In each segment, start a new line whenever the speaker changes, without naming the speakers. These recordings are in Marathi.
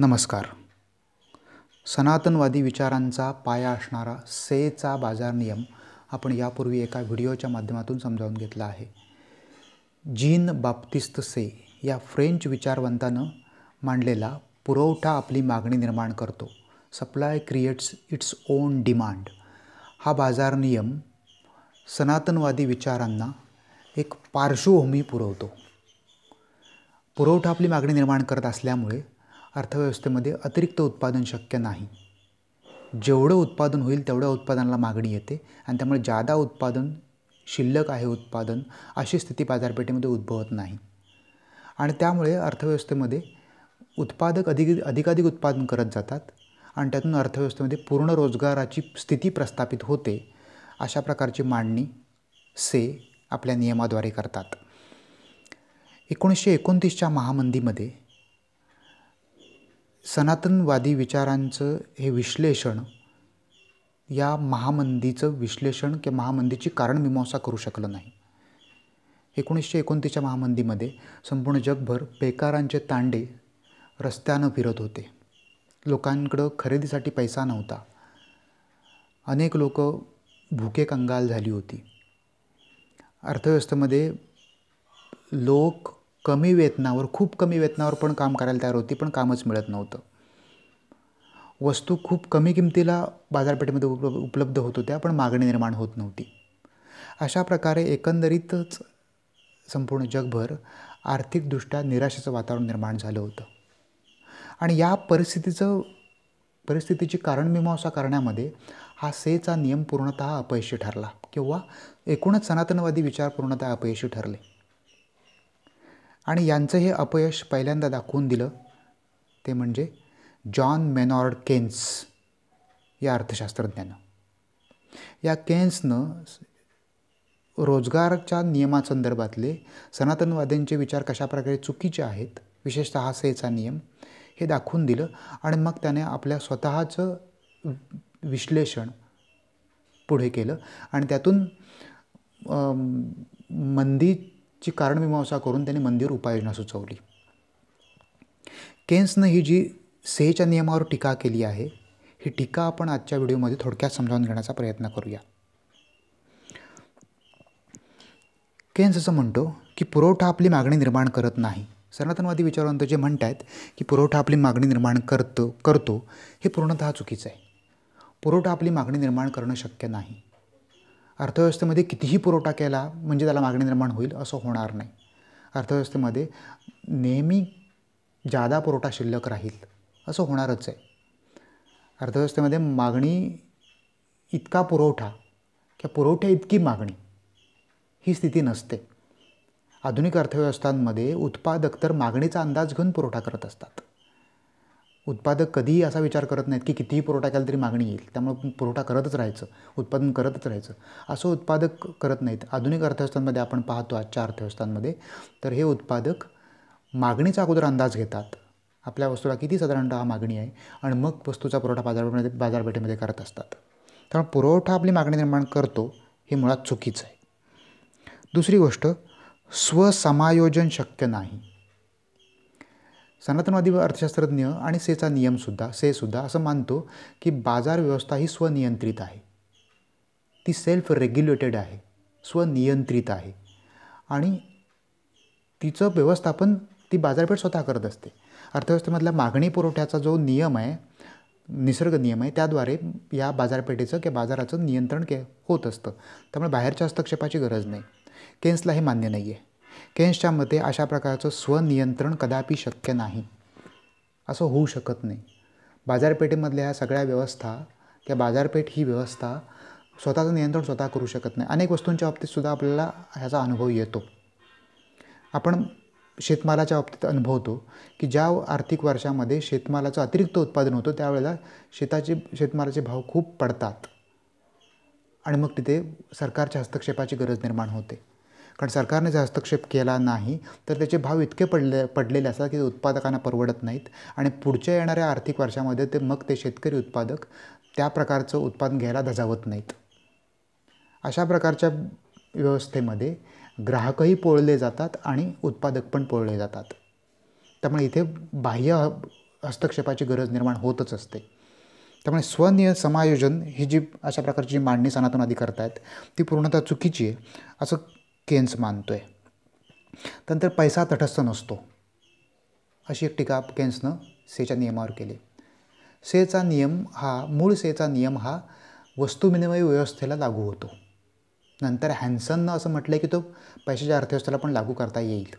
नमस्कार सनातनवादी विचारांचा पाया असणारा सेचा बाजार नियम आपण यापूर्वी एका व्हिडिओच्या माध्यमातून समजावून घेतला आहे जीन बाप्तिस्त से या फ्रेंच विचारवंतानं मांडलेला पुरवठा आपली मागणी निर्माण करतो supply creates its own demand हा बाजार नियम सनातनवादी विचारांना एक पार्श्वभूमी पुरवतो पुरवठा आपली मागणी निर्माण करत असल्यामुळे अर्थव्यवस्थेमध्ये अतिरिक्त उत्पादन शक्य नाही जेवढं उत्पादन होईल तेवढ्या उत्पादनाला मागणी येते आणि त्यामुळे जादा उत्पादन शिल्लक आहे उत्पादन अशी स्थिती बाजारपेठेमध्ये उद्भवत नाही आणि त्यामुळे अर्थव्यवस्थेमध्ये उत्पादक अधिक अधिकाधिक उत्पादन करत जातात आणि त्यातून अर्थव्यवस्थेमध्ये पूर्ण रोजगाराची स्थिती प्रस्थापित होते अशा प्रकारची मांडणी से आपल्या नियमाद्वारे करतात एकोणीसशे एकोणतीसच्या महामंदीमध्ये सनातनवादी विचारांचं हे विश्लेषण या महामंदीचं विश्लेषण किंवा महामंदीची कारणमीमांसा करू शकलं नाही एकोणीसशे एकोणतीसच्या महामंदीमध्ये संपूर्ण जगभर बेकारांचे तांडे रस्त्यानं फिरत होते लोकांकडं खरेदीसाठी पैसा नव्हता अनेक लोक भूके कंगाल झाली होती अर्थव्यवस्थेमध्ये लोक कमी वेतनावर खूप कमी वेतनावर पण काम करायला तयार होती पण कामच मिळत नव्हतं वस्तू खूप कमी किमतीला बाजारपेठेमध्ये उपलब्ध होत होत्या पण मागणी निर्माण होत नव्हती अशा प्रकारे एकंदरीतच संपूर्ण जगभर आर्थिकदृष्ट्या निराशेचं वातावरण निर्माण झालं होतं आणि या परिस्थितीचं परिस्थितीची कारणमीमांसा करण्यामध्ये हा सेचा नियम पूर्णतः अपयशी ठरला किंवा एकूणच सनातनवादी विचार पूर्णतः अपयशी ठरले आणि यांचं हे अपयश पहिल्यांदा दाखवून दिलं ते म्हणजे जॉन मेनॉर्ड केन्स या अर्थशास्त्रज्ञानं या केन्सनं रोजगारच्या नियमासंदर्भातले सनातनवाद्यांचे विचार कशाप्रकारे चुकीचे आहेत विशेषत सेचा नियम हे दाखवून दिलं आणि मग त्याने आपल्या स्वतःचं विश्लेषण पुढे केलं आणि त्यातून मंदी ची कारणमीमांसा करून त्यांनी मंदिर उपाययोजना सुचवली केन्सनं ही जी सेच्या नियमावर टीका केली आहे ही टीका आपण आजच्या व्हिडिओमध्ये थोडक्यात समजावून घेण्याचा प्रयत्न करूया केन्स असं म्हणतो की पुरवठा आपली मागणी निर्माण करत नाही सनातनवादी विचारवंत जे म्हणत आहेत की पुरवठा आपली मागणी निर्माण करतो करतो हे पूर्णतः चुकीचं आहे पुरवठा आपली मागणी निर्माण करणं शक्य नाही अर्थव्यवस्थेमध्ये कितीही पुरवठा केला म्हणजे त्याला मागणी निर्माण होईल असं होणार नाही अर्थव्यवस्थेमध्ये नेहमी जादा पुरवठा शिल्लक राहील असं होणारच आहे अर्थव्यवस्थेमध्ये मागणी इतका पुरवठा किंवा पुरवठ्या इतकी मागणी ही स्थिती नसते आधुनिक अर्थव्यवस्थांमध्ये उत्पादक तर मागणीचा अंदाज घेऊन पुरवठा करत असतात उत्पादक कधीही असा विचार करत नाहीत की कितीही पुरवठा केला तरी मागणी येईल त्यामुळे पुरवठा करतच राहायचं उत्पादन करतच राहायचं असं उत्पादक करत नाहीत आधुनिक अर्थव्यवस्थांमध्ये आपण पाहतो आजच्या अर्थव्यवस्थांमध्ये तर हे उत्पादक मागणीचा अगोदर अंदाज घेतात आपल्या वस्तूला किती साधारणतः मागणी आहे आणि मग वस्तूचा पुरवठा बाजारपेठमध्ये बाजारपेठेमध्ये करत असतात त्यामुळे पुरवठा आपली मागणी निर्माण करतो हे मुळात चुकीचं आहे दुसरी गोष्ट स्वसमायोजन शक्य नाही सनातनवादी अर्थशास्त्रज्ञ आणि सेचा नियमसुद्धा सेसुद्धा असं मानतो की बाजार व्यवस्था ही स्वनियंत्रित आहे ती सेल्फ रेग्युलेटेड आहे स्वनियंत्रित आहे आणि तिचं व्यवस्थापन ती बाजारपेठ स्वतः करत असते अर्थव्यवस्थेमधल्या मागणी पुरवठ्याचा जो नियम आहे निसर्ग नियम आहे त्याद्वारे या बाजारपेठेचं किंवा बाजाराचं नियंत्रण के होत असतं त्यामुळे बाहेरच्या हस्तक्षेपाची गरज नाही केन्सला हे मान्य नाही आहे केन्सच्या मते अशा प्रकारचं स्वनियंत्रण कदापि शक्य नाही असं होऊ शकत नाही बाजारपेठेमधल्या ह्या सगळ्या व्यवस्था त्या बाजारपेठ ही व्यवस्था स्वतःचं नियंत्रण स्वतः करू शकत नाही अनेक वस्तूंच्या बाबतीतसुद्धा आपल्याला ह्याचा अनुभव येतो आपण शेतमालाच्या बाबतीत अनुभवतो की ज्या आर्थिक वर्षामध्ये शेतमालाचं अतिरिक्त उत्पादन होतं त्यावेळेला शेताचे शेतमालाचे भाव खूप पडतात आणि मग तिथे सरकारच्या हस्तक्षेपाची गरज निर्माण होते कारण सरकारने जर हस्तक्षेप केला नाही तर त्याचे भाव इतके पडले पडलेले असतात की उत्पादकांना परवडत नाहीत आणि पुढच्या येणाऱ्या आर्थिक वर्षामध्ये ते मग ते शेतकरी उत्पादक त्या प्रकारचं उत्पादन घ्यायला धजावत नाहीत अशा प्रकारच्या व्यवस्थेमध्ये ग्राहकही पोळले जातात आणि उत्पादक पण पोळले जातात त्यामुळे इथे बाह्य हस्तक्षेपाची गरज निर्माण होतच असते त्यामुळे स्वनिय समायोजन ही जी अशा प्रकारची जी मांडणी करत करतायत ती पूर्णतः चुकीची आहे असं केन्स मानतो आहे त्यानंतर पैसा तटस्थ नसतो अशी एक टीका केन्सनं सेच्या नियमावर केली सेचा नियम हा मूळ सेचा नियम हा वस्तुविनिमय व्यवस्थेला लागू होतो नंतर हॅन्सननं असं म्हटलं की तो पैशाच्या अर्थव्यवस्थेला पण लागू करता येईल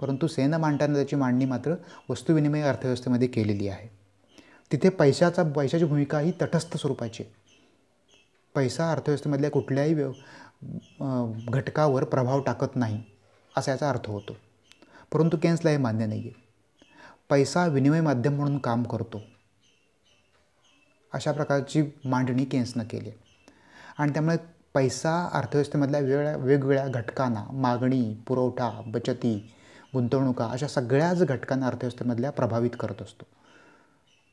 परंतु सेनं मांडताना त्याची मांडणी मात्र वस्तुविनिमय अर्थव्यवस्थेमध्ये केलेली आहे तिथे पैशाचा पैशाची भूमिका ही तटस्थ स्वरूपाची पैसा अर्थव्यवस्थेमधल्या कुठल्याही व्यव घटकावर प्रभाव टाकत नाही असा याचा अर्थ होतो परंतु केन्सला हे मान्य नाही आहे पैसा विनिमय माध्यम म्हणून काम करतो अशा प्रकारची मांडणी केन्सनं केली आहे आणि त्यामुळे पैसा अर्थव्यवस्थेमधल्या वेगळ्या वेगवेगळ्या घटकांना मागणी पुरवठा बचती गुंतवणुका अशा सगळ्याच घटकांना अर्थव्यवस्थेमधल्या प्रभावित करत असतो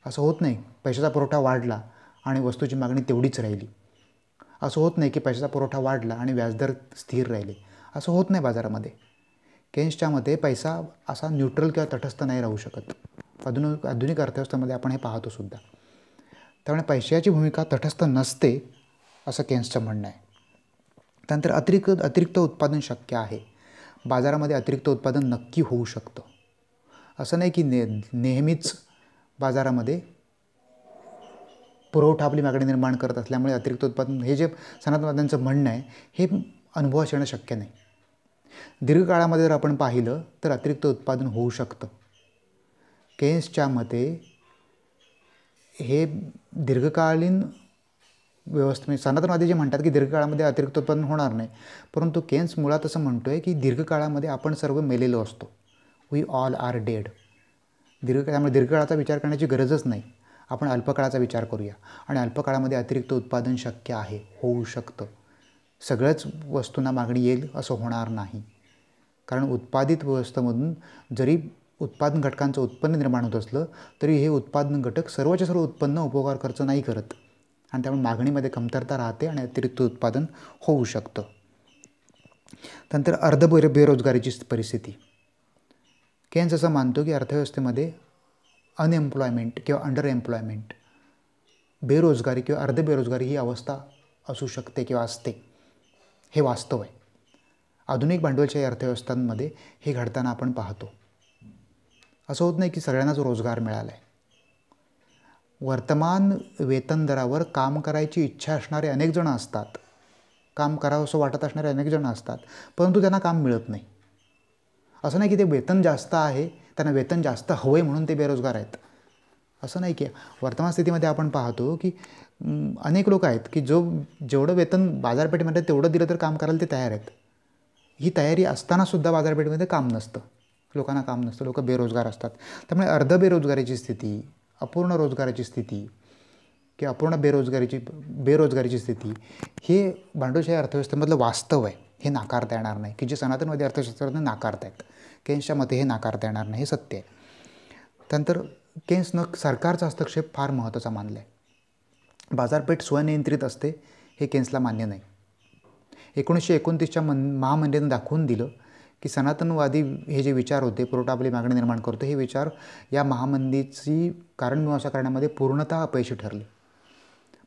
असं होत नाही पैशाचा पुरवठा वाढला आणि वस्तूची मागणी तेवढीच राहिली असं होत नाही की पैशाचा पुरवठा वाढला आणि व्याजदर स्थिर राहिले असं होत नाही बाजारामध्ये केन्सच्या मते पैसा असा न्यूट्रल किंवा तटस्थ नाही राहू शकत आधुनिक आधुनिक अर्थव्यवस्थेमध्ये आपण हे पाहतो सुद्धा त्यामुळे पैशाची भूमिका तटस्थ नसते असं केन्सचं म्हणणं आहे त्यानंतर अतिरिक्त अतिरिक्त उत्पादन शक्य आहे बाजारामध्ये अतिरिक्त उत्पादन नक्की होऊ शकतं असं नाही की ने नेहमीच बाजारामध्ये पुरवठा आपली मागणी निर्माण करत असल्यामुळे अतिरिक्त उत्पादन हे जे सनातनवाद्यांचं म्हणणं आहे हे अनुभवास येणं शक्य नाही दीर्घकाळामध्ये जर आपण पाहिलं तर अतिरिक्त उत्पादन होऊ शकतं केन्सच्या मते हे दीर्घकालीन व्यवस्था म्हणजे सनातनवादी जे म्हणतात की दीर्घकाळामध्ये अतिरिक्त उत्पादन होणार नाही परंतु केन्स मुळात असं म्हणतो आहे की दीर्घकाळामध्ये आपण सर्व मेलेलो असतो वी ऑल आर डेड दीर्घ त्यामुळे दीर्घकाळाचा विचार करण्याची गरजच नाही आपण अल्पकाळाचा विचार करूया आणि अल्पकाळामध्ये अतिरिक्त उत्पादन शक्य आहे होऊ शकतं सगळ्याच वस्तूंना मागणी येईल असं होणार नाही कारण उत्पादित व्यवस्थेमधून जरी उत्पादन घटकांचं उत्पन्न निर्माण होत असलं तरी हे उत्पादन घटक सर्वच्या सर्व उत्पन्न उपकार खर्च नाही करत आणि त्यामुळे मागणीमध्ये कमतरता राहते आणि अतिरिक्त उत्पादन होऊ शकतं त्यानंतर अर्ध बेरोजगारीची परिस्थिती केन्स असं मानतो की अर्थव्यवस्थेमध्ये अनएम्प्लॉयमेंट किंवा अंडर एम्प्लॉयमेंट बेरोजगारी किंवा अर्धबेरोजगारी ही अवस्था असू शकते किंवा असते हे वास्तव आहे आधुनिक भांडवलशाही अर्थव्यवस्थांमध्ये हे घडताना आपण पाहतो असं होत नाही की सगळ्यांनाच रोजगार मिळाला आहे वर्तमान वेतन दरावर काम करायची इच्छा असणारे अनेक जण असतात काम करावं असं वाटत असणारे अनेक जण असतात परंतु त्यांना काम मिळत नाही असं नाही की ते वेतन जास्त आहे त्यांना वेतन जास्त हवं आहे म्हणून ते बेरोजगार आहेत असं नाही की वर्तमान स्थितीमध्ये आपण पाहतो की अनेक लोक आहेत की जो जेवढं वेतन बाजारपेठेमध्ये तेवढं दिलं तर काम करायला ते तयार आहेत ही तयारी असतानासुद्धा बाजारपेठेमध्ये काम नसतं लोकांना काम नसतं लोक बेरोजगार असतात त्यामुळे अर्ध बेरोजगारीची स्थिती अपूर्ण रोजगाराची स्थिती किंवा अपूर्ण बेरोजगारीची बेरोजगारीची स्थिती हे भांडूशाही अर्थव्यवस्थेमधलं वास्तव आहे हे नाकारता येणार नाही की जे सनातनवादी अर्थशास्त्रज्ञ नाकारत आहेत केन्सच्या मते हे नाकारता येणार नाही हे सत्य आहे त्यानंतर केन्सनं सरकारचा हस्तक्षेप फार महत्त्वाचा मानला आहे बाजारपेठ स्वनियंत्रित असते हे केन्सला मान्य नाही एकोणीसशे एकोणतीसच्या मन महामंडळीनं दाखवून दिलं की सनातनवादी हे जे विचार होते पुरवठा आपली मागणी निर्माण करतो हे विचार या महामंदीची कारणमीमांसा करण्यामध्ये पूर्णतः अपयशी ठरले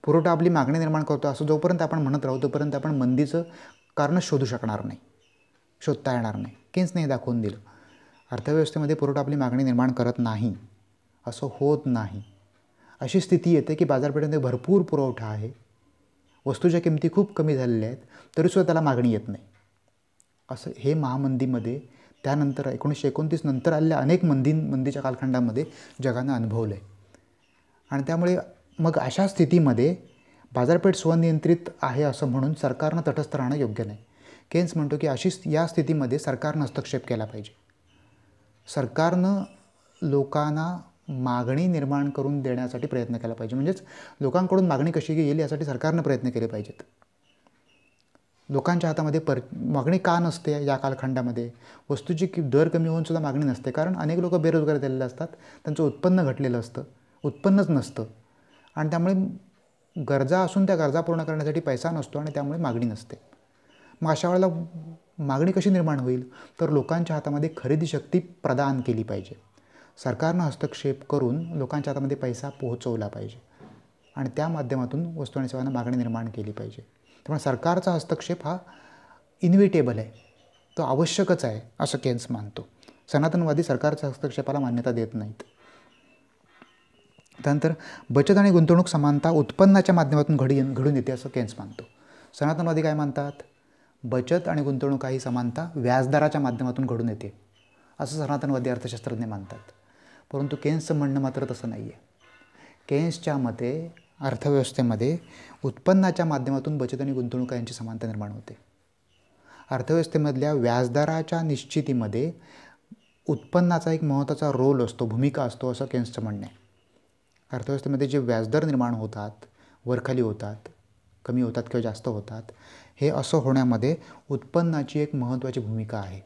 पुरवठा आपली मागणी निर्माण करतो असं जोपर्यंत आपण म्हणत राहू तोपर्यंत आपण मंदीचं कारण शोधू शकणार नाही शोधता येणार नाही केच नाही दाखवून दिलं अर्थव्यवस्थेमध्ये पुरवठा आपली मागणी निर्माण करत नाही असं होत नाही अशी स्थिती येते की बाजारपेठेमध्ये भरपूर पुरवठा आहे वस्तूच्या किमती खूप कमी झालेल्या आहेत तरीसुद्धा त्याला मागणी येत नाही असं हे महामंदीमध्ये त्यानंतर एकोणीसशे एकोणतीस नंतर आलेल्या अनेक मंदी मंदीच्या कालखंडामध्ये जगानं अनुभवलं आहे आणि त्यामुळे मग अशा स्थितीमध्ये बाजारपेठ स्वनियंत्रित आहे असं म्हणून सरकारनं तटस्थ राहणं योग्य नाही केन्स म्हणतो की अशी या स्थितीमध्ये सरकारनं हस्तक्षेप केला पाहिजे सरकारनं लोकांना मागणी निर्माण करून देण्यासाठी प्रयत्न केला पाहिजे म्हणजेच लोकांकडून मागणी कशी येईल यासाठी सरकारनं प्रयत्न केले पाहिजेत लोकांच्या हातामध्ये पर मागणी का नसते या कालखंडामध्ये वस्तूची कि दर कमी होऊन सुद्धा मागणी नसते कारण अनेक लोक बेरोजगार झालेले असतात त्यांचं उत्पन्न घटलेलं असतं उत्पन्नच नसतं आणि त्यामुळे गरजा असून त्या गरजा पूर्ण करण्यासाठी पैसा नसतो आणि त्यामुळे मागणी नसते मग अशा वेळेला मागणी कशी निर्माण होईल तर लोकांच्या हातामध्ये खरेदी शक्ती प्रदान केली पाहिजे सरकारनं हस्तक्षेप करून लोकांच्या हातामध्ये पैसा पोहोचवला पाहिजे आणि त्या माध्यमातून वस्तू आणि सेवांना मागणी निर्माण केली पाहिजे त्यामुळे सरकारचा हस्तक्षेप हा इन्व्हिटेबल आहे तो आवश्यकच आहे असं केन्स मानतो सनातनवादी सरकारच्या हस्तक्षेपाला मान्यता देत नाहीत त्यानंतर बचत आणि गुंतवणूक समानता उत्पन्नाच्या माध्यमातून घडी घडून येते असं केन्स मानतो सनातनवादी काय मानतात बचत आणि गुंतवणूक ही समानता व्याजदराच्या माध्यमातून घडून येते असं सनातनवादी अर्थशास्त्रज्ञ मानतात परंतु केन्सचं म्हणणं मात्र तसं नाही आहे केन्सच्या मते अर्थव्यवस्थेमध्ये उत्पन्नाच्या माध्यमातून बचत आणि गुंतवणूक यांची समानता निर्माण होते अर्थव्यवस्थेमधल्या व्याजदराच्या निश्चितीमध्ये उत्पन्नाचा एक महत्त्वाचा रोल असतो भूमिका असतो असं केन्सचं म्हणणं आहे अर्थव्यवस्थेमध्ये जे व्याजदर निर्माण होतात वरखाली होतात कमी होतात किंवा जास्त होतात हे असं होण्यामध्ये उत्पन्नाची एक महत्त्वाची भूमिका आहे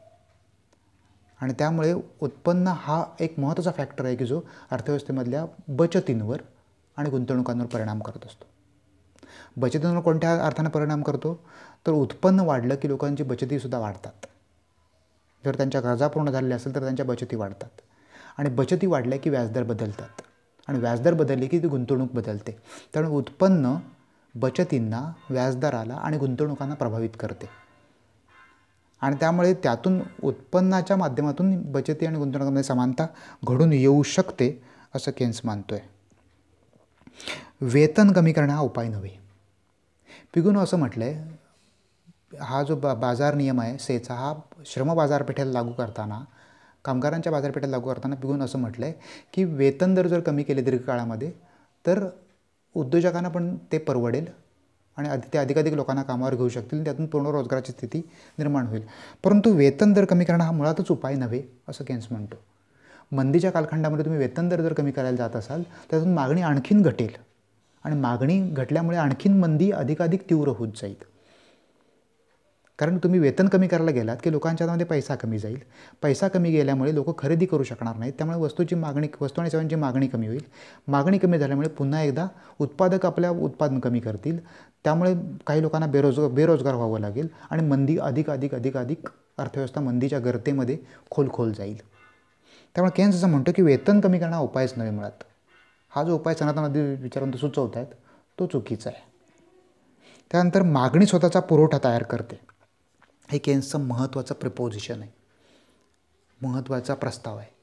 आणि त्यामुळे उत्पन्न हा एक महत्त्वाचा फॅक्टर आहे की जो अर्थव्यवस्थेमधल्या बचतींवर आणि गुंतवणुकांवर परिणाम करत असतो बचतींवर कोणत्या अर्थानं परिणाम करतो तर उत्पन्न वाढलं की लोकांची बचतीसुद्धा वाढतात जर त्यांच्या गरजा पूर्ण झालेल्या असेल तर त्यांच्या बचती वाढतात आणि बचती वाढल्या की व्याजदर बदलतात आणि व्याजदर बदलली की ती गुंतवणूक बदलते त्यामुळे उत्पन्न बचतींना व्याजदराला आणि गुंतवणुकांना प्रभावित करते आणि त्यामुळे त्यातून उत्पन्नाच्या माध्यमातून बचती आणि गुंतवणुकांमध्ये समानता घडून येऊ शकते असं केन्स मानतो आहे वेतन कमी करणे हा उपाय नव्हे पिगुनो असं म्हटलं आहे हा जो बा बाजार नियम आहे सेचा हा श्रम बाजारपेठेला लागू करताना कामगारांच्या बाजारपेठेत लागू करताना बिघून असं म्हटलं आहे की वेतन दर जर कमी केले दीर्घकाळामध्ये तर उद्योजकांना पण ते परवडेल आणि अधिक ते अधिकाधिक लोकांना कामावर घेऊ शकतील त्यातून पूर्ण रोजगाराची स्थिती निर्माण होईल परंतु वेतन दर कमी करणं हा मुळातच उपाय नव्हे असं केन्स म्हणतो मंदीच्या कालखंडामध्ये तुम्ही वेतन दर जर कमी करायला जात असाल त्यातून मागणी आणखीन घटेल आणि मागणी घटल्यामुळे आणखीन मंदी अधिकाधिक तीव्र होत जाईल कारण तुम्ही वेतन कमी करायला गेलात की लोकांच्या हातामध्ये पैसा कमी जाईल पैसा कमी गेल्यामुळे लोक खरेदी करू शकणार नाहीत त्यामुळे वस्तूची मागणी वस्तू आणि सेवांची मागणी कमी होईल मागणी कमी झाल्यामुळे पुन्हा एकदा उत्पादक आपल्या उत्पादन कमी करतील त्यामुळे काही लोकांना बेरोज बेरोजगार व्हावं लागेल आणि मंदी अधिक अधिक अधिक अधिक अर्थव्यवस्था मंदीच्या गर्तेमध्ये खोल जाईल त्यामुळे केन्स असं म्हणतो की वेतन कमी करणं उपायच नव्हे मिळत हा जो उपाय सनातनवादी विचारवंत सुचवत आहेत तो चुकीचा आहे त्यानंतर मागणी स्वतःचा पुरवठा तयार करते हे केन्सचं महत्त्वाचं प्रिपोजिशन आहे महत्त्वाचा प्रस्ताव आहे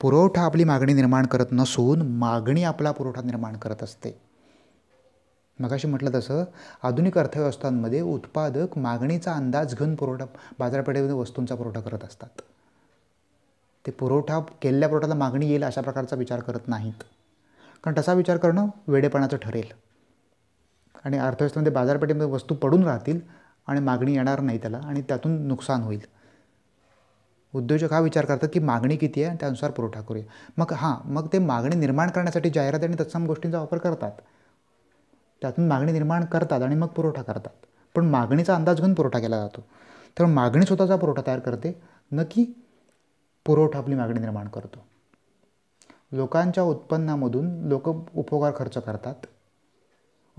पुरवठा आपली मागणी निर्माण करत नसून मागणी आपला पुरवठा निर्माण करत असते मगाशी म्हटलं तसं आधुनिक अर्थव्यवस्थांमध्ये उत्पादक मागणीचा अंदाज घेऊन पुरवठा बाजारपेठेमध्ये वस्तूंचा पुरवठा करत असतात ते पुरवठा केलेल्या पुरवठ्याला मागणी येईल अशा प्रकारचा विचार करत नाहीत कारण तसा विचार करणं वेडेपणाचं ठरेल आणि अर्थव्यवस्थेमध्ये बाजारपेठेमध्ये वस्तू पडून राहतील आणि मागणी येणार नाही त्याला आणि त्यातून नुकसान होईल उद्योजक हा विचार करतात की मागणी किती आहे त्यानुसार पुरवठा करूया मग हां मग ते मागणी निर्माण करण्यासाठी जाहिरात आणि तत्सम गोष्टींचा वापर करतात त्यातून मागणी निर्माण करतात आणि मग पुरवठा करतात पण मागणीचा अंदाज घेऊन पुरवठा केला जातो तर मागणी स्वतःचा पुरवठा तयार करते न की पुरवठा आपली मागणी निर्माण करतो लोकांच्या उत्पन्नामधून लोक उपकार खर्च करतात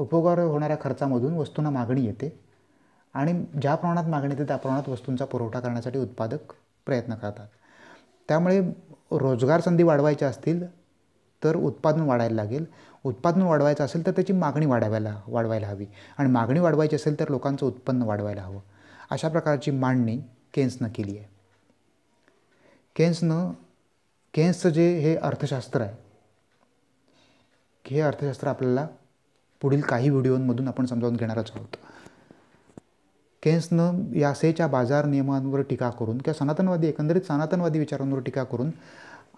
उपकार होणाऱ्या खर्चामधून वस्तूंना मागणी येते आणि ज्या प्रमाणात मागणी येते त्या प्रमाणात वस्तूंचा पुरवठा करण्यासाठी उत्पादक प्रयत्न करतात त्यामुळे रोजगार संधी वाढवायच्या असतील तर उत्पादन वाढायला लागेल उत्पादन वाढवायचं असेल तर त्याची मागणी वाढवायला वाढवायला हवी आणि मागणी वाढवायची असेल तर लोकांचं उत्पन्न वाढवायला हवं अशा प्रकारची मांडणी केन्सनं केली आहे केन्सनं केन्सचं जे हे अर्थशास्त्र आहे हे अर्थशास्त्र आपल्याला पुढील काही व्हिडिओंमधून आपण समजावून घेणारच आहोत केन्सनं यासेच्या बाजार नियमांवर टीका करून किंवा सनातनवादी एकंदरीत सनातनवादी विचारांवर टीका करून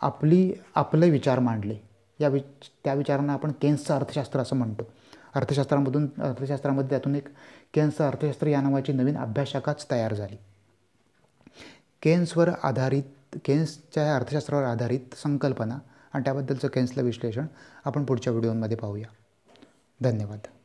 आपली आपले विचार मांडले या विच त्या विचारांना आपण केन्सचं अर्थशास्त्र असं म्हणतो अर्थशास्त्रामधून अर्थशास्त्रामध्ये त्यातून एक केन्सचं अर्थशास्त्र या नावाची नवीन अभ्यासशाखाच तयार झाली केन्सवर आधारित केन्सच्या अर्थशास्त्रावर आधारित संकल्पना आणि त्याबद्दलचं केन्सलं विश्लेषण आपण पुढच्या व्हिडिओमध्ये पाहूया धन्यवाद